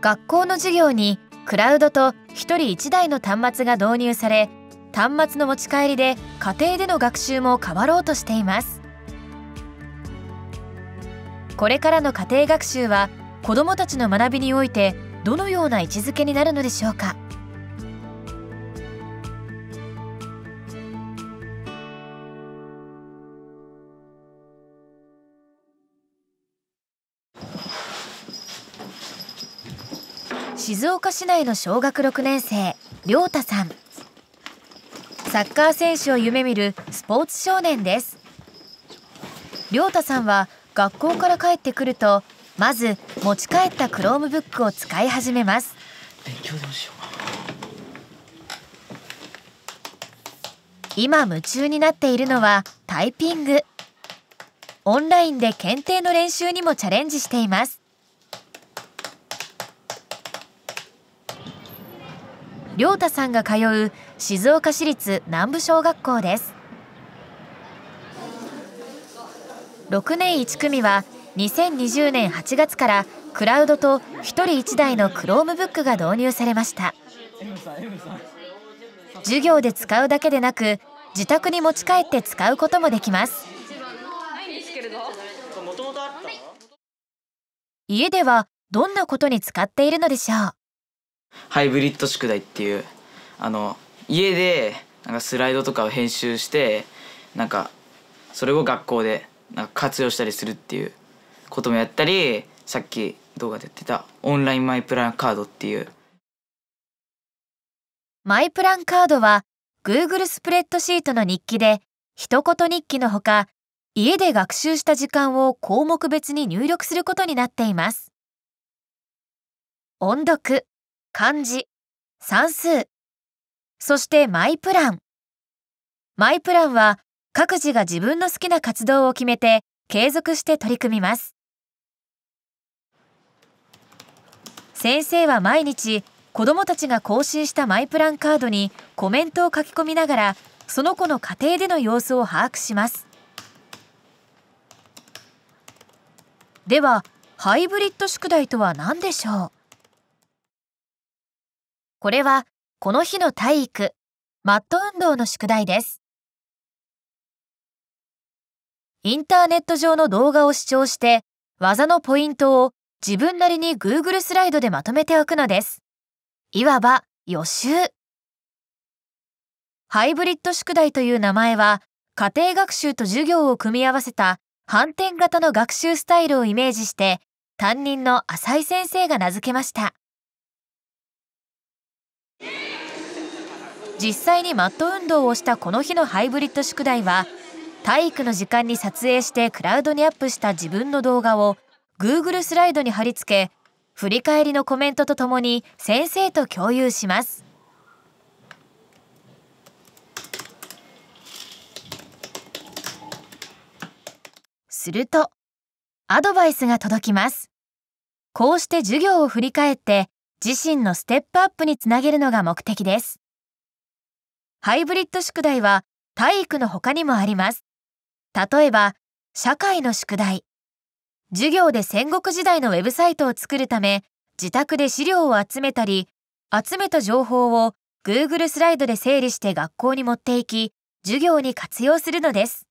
学校の授業にクラウドと1人1台の端末が導入され端末の持ち帰りで家庭での学習も変わろうとしていますこれからの家庭学習は子どもたちの学びにおいてどのような位置づけになるのでしょうか静岡市内の小学6年生亮太さんサッカー選手を夢見るスポーツ少年です亮太さんは学校から帰ってくるとまず持ち帰ったクロームブックを使い始めます今夢中になっているのはタイピングオンラインで検定の練習にもチャレンジしています亮太さんが通う静岡市立南部小学校です6年1組は2020年8月からクラウドと1人1台のクロームブックが導入されました授業で使うだけでなく自宅に持ち帰って使うこともできます家ではどんなことに使っているのでしょうハイブリッド宿題っていうあの家でなんかスライドとかを編集してなんかそれを学校でなんか活用したりするっていうこともやったりさっき動画でやってたオンラインマイプランカードっていうマイプランカードは Google スプレッドシートの日記で一言日記のほか家で学習した時間を項目別に入力することになっています音読漢字、算数、そしてマイプラン。マイプランは各自が自分の好きな活動を決めて継続して取り組みます。先生は毎日子供たちが更新したマイプランカードにコメントを書き込みながらその子の家庭での様子を把握しますではハイブリッド宿題とは何でしょうこれはこの日の体育、マット運動の宿題です。インターネット上の動画を視聴して技のポイントを自分なりに Google スライドでまとめておくのです。いわば予習。ハイブリッド宿題という名前は家庭学習と授業を組み合わせた反転型の学習スタイルをイメージして担任の浅井先生が名付けました。実際にマット運動をしたこの日のハイブリッド宿題は体育の時間に撮影してクラウドにアップした自分の動画を Google スライドに貼り付け振り返りのコメントとともに先生と共有します。するとアドバイスが届きます。こうして授業を振り返って自身のステップアップにつなげるのが目的です。ハイブリッド宿題は体育の他にもあります。例えば、社会の宿題。授業で戦国時代のウェブサイトを作るため、自宅で資料を集めたり、集めた情報を Google スライドで整理して学校に持っていき、授業に活用するのです。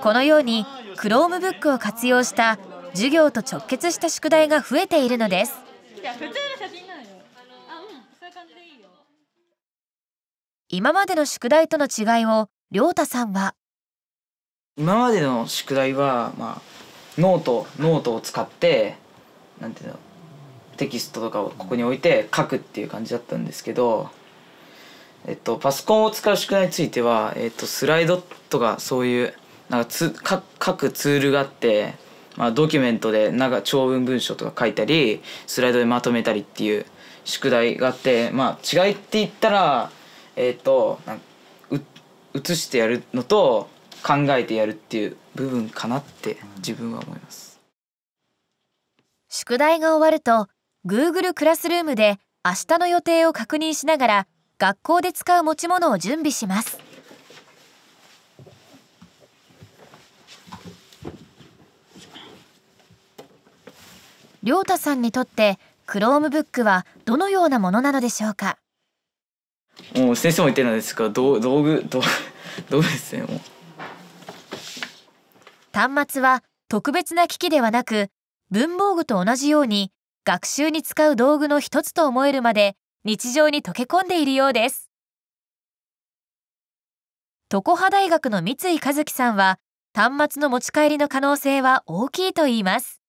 このように Chromebook を活用した授業と直結した宿題が増えているのです。感じでいいよ今までの宿題との違いを亮太さんは今までの宿題は、まあ、ノートノートを使ってなんていうのテキストとかをここに置いて書くっていう感じだったんですけど、えっと、パソコンを使う宿題については、えっと、スライドとかそういうなんかつか書くツールがあって、まあ、ドキュメントでなんか長文文章とか書いたりスライドでまとめたりっていう宿題があってまあ違いって言ったらえっ、ー、と写してやるのと考えてやるっていう部分かなって自分は思います宿題が終わると Google クラスルームで明日の予定を確認しながら学校で使う持ち物を準備します亮太さんにとって Chromebook はどのようなものなのでしょうかもう先生も言ってるんですが道道具道道具ですねもう端末は特別な機器ではなく文房具と同じように学習に使う道具の一つと思えるまで日常に溶け込んでいるようです常葉大学の三井和樹さんは端末の持ち帰りの可能性は大きいと言います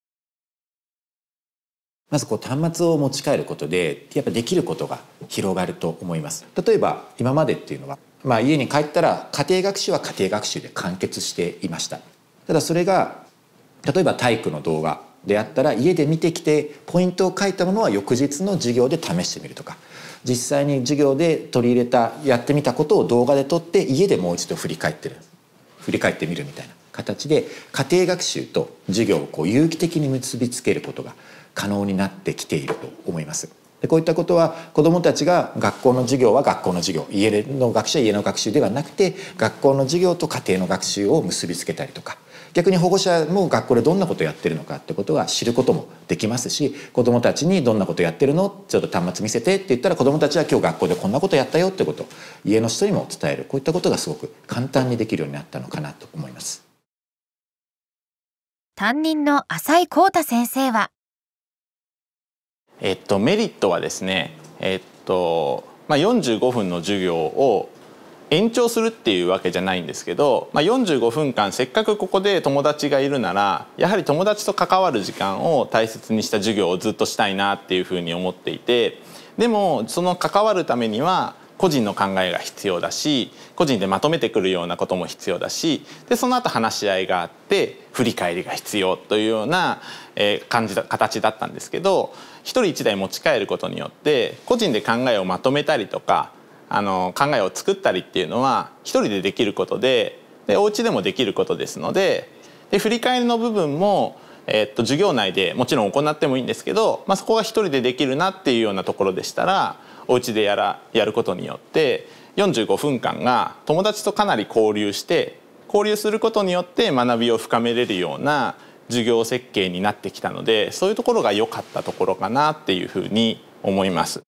まずこう端末を持ち帰ることでやっぱできることが広がると思います例えば今までっていうのは、まあ、家に帰ったら家庭学習は家庭学習で完結していましたただそれが例えば体育の動画であったら家で見てきてポイントを書いたものは翌日の授業で試してみるとか実際に授業で取り入れたやってみたことを動画で撮って家でもう一度振り返ってる振り返ってみるみたいな形で家庭学習と授業をこう有機的に結びつけることが可能になってきていると思います。でこういったことは子どもたちが学校の授業は学校の授業家の学習は家の学習ではなくて学校の授業と家庭の学習を結びつけたりとか逆に保護者も学校でどんなことをやってるのかってことは知ることもできますし子どもたちにどんなことやってるのちょっと端末見せてって言ったら子どもたちは今日学校でこんなことやったよってこと家の人にも伝えるこういったことがすごく簡単にできるようになったのかなと思います。担任の浅井太先生はえっと、メリットはですね、えっとまあ、45分の授業を延長するっていうわけじゃないんですけど、まあ、45分間せっかくここで友達がいるならやはり友達と関わる時間を大切にした授業をずっとしたいなっていうふうに思っていてでもその関わるためには個人の考えが必要だし個人でまとめてくるようなことも必要だしでその後話し合いがあって振り返りが必要というような、えー、感じだ形だったんですけど一人一台持ち帰ることによって個人で考えをまとめたりとかあの考えを作ったりっていうのは一人でできることででお家でもできることですのでで振り返りの部分もえっと、授業内でもちろん行ってもいいんですけど、まあ、そこが一人でできるなっていうようなところでしたらお家でやらやることによって45分間が友達とかなり交流して交流することによって学びを深めれるような授業設計になってきたのでそういうところが良かったところかなっていうふうに思います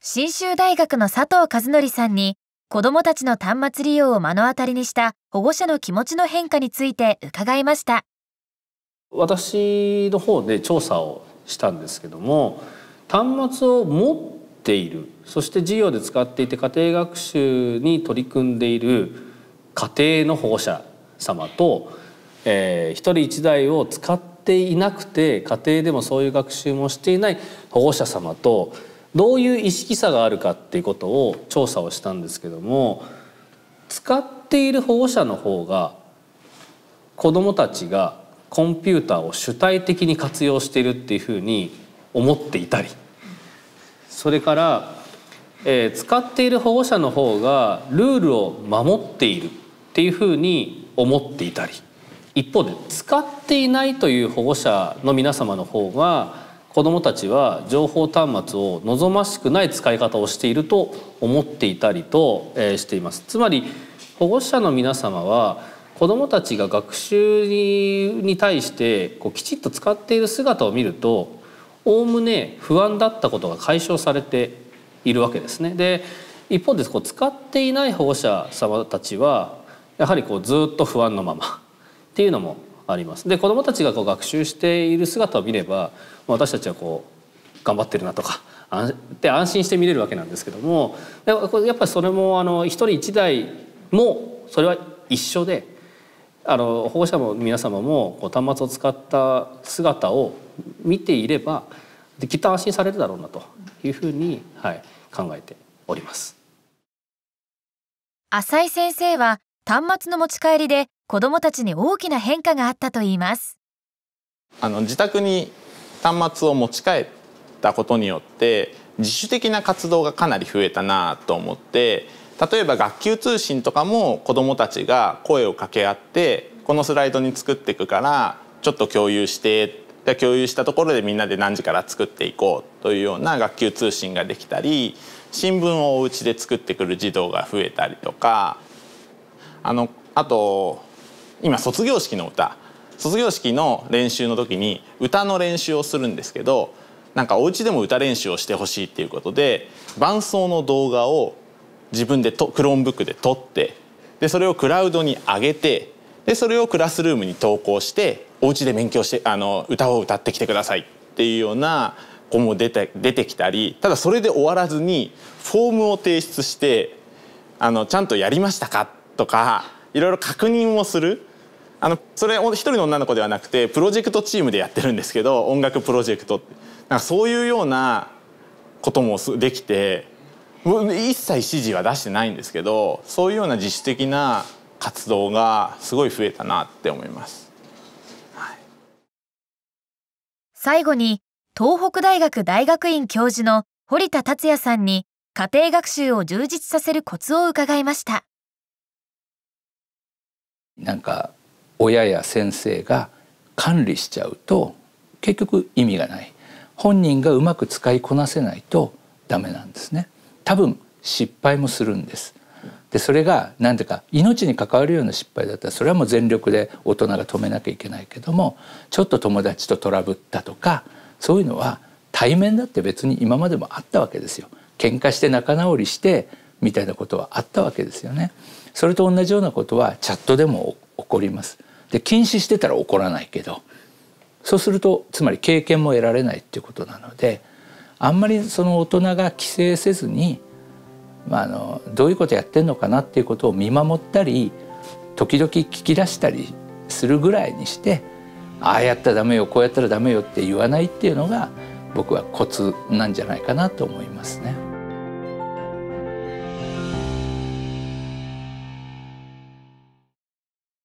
信州大学の佐藤和則さんに子どもたちの端末利用を目の当たりにした保護者の気持ちの変化について伺いました私の方で調査をしたんですけども端末を持ているそして授業で使っていて家庭学習に取り組んでいる家庭の保護者様と、えー、一人一台を使っていなくて家庭でもそういう学習もしていない保護者様とどういう意識差があるかっていうことを調査をしたんですけども使っている保護者の方が子どもたちがコンピューターを主体的に活用しているっていうふうに思っていたり。それから、えー、使っている保護者の方がルールを守っているっていうふうに思っていたり一方で使っていないという保護者の皆様の方が子どもたちは情報端末を望ましくない使い方をしていると思っていたりと、えー、しています。つまり保護者の皆様は子どもたちが学習に対してこうきちっと使っている姿を見るとおおむね不安だったことが解消されているわけですね。で一方でこう使っていない保護者様たちはやはりこうずっと不安のままっていうのもあります。で子どもたちがこう学習している姿を見れば私たちはこう頑張ってるなとかで安心して見れるわけなんですけどもやっぱりそれもあの一人一台もそれは一緒であの保護者も皆様もこう端末を使った姿を見ていればできっと安心されるだろうなというふうに、はい、考えております浅井先生は端末の持ち帰りで子どもたちに大きな変化があったといいますあの自宅に端末を持ち帰ったことによって自主的な活動がかなり増えたなと思って例えば学級通信とかも子どもたちが声を掛け合ってこのスライドに作っていくからちょっと共有して共有したところでみんなで何時から作っていこうというような学級通信ができたり新聞をお家で作ってくる児童が増えたりとかあのあと今卒業式の歌卒業式の練習の時に歌の練習をするんですけどなんかお家でも歌練習をしてほしいっていうことで伴奏の動画を自分でとクローンブックで撮ってでそれをクラウドに上げてでそれをクラスルームに投稿してお家で勉強してあの歌を歌ってきてくださいっていうような子も出て出てきたりただそれで終わらずにフォームを提出してあのちゃんとやりましたかとかいろいろ確認をするあのそれ一人の女の子ではなくてプロジェクトチームでやってるんですけど音楽プロジェクトなんかそういうようなこともできて一切指示は出してないんですけどそういうような自主的な活動がすごい増えたなって思います、はい、最後に東北大学大学院教授の堀田達也さんに家庭学習を充実させるコツを伺いましたなんか親や先生が管理しちゃうと結局意味がない本人がうまく使いこなせないとダメなんですね多分失敗もするんですでそれが何ていうか命に関わるような失敗だったらそれはもう全力で大人が止めなきゃいけないけどもちょっと友達とトラブったとかそういうのは対面だって別に今までもあったわけですよ。喧嘩して仲直りしてみたいなことはあったわけですよね。それと同じようなことはチャットでも起こります。で禁止してたら起こらないけどそうするとつまり経験も得られないっていうことなのであんまりその大人が規制せずにまあ、あのどういうことやってんのかなっていうことを見守ったり時々聞き出したりするぐらいにしてああやったらダメよこうやったらダメよって言わないっていうのが僕はコツなんじゃないかなと思いますね。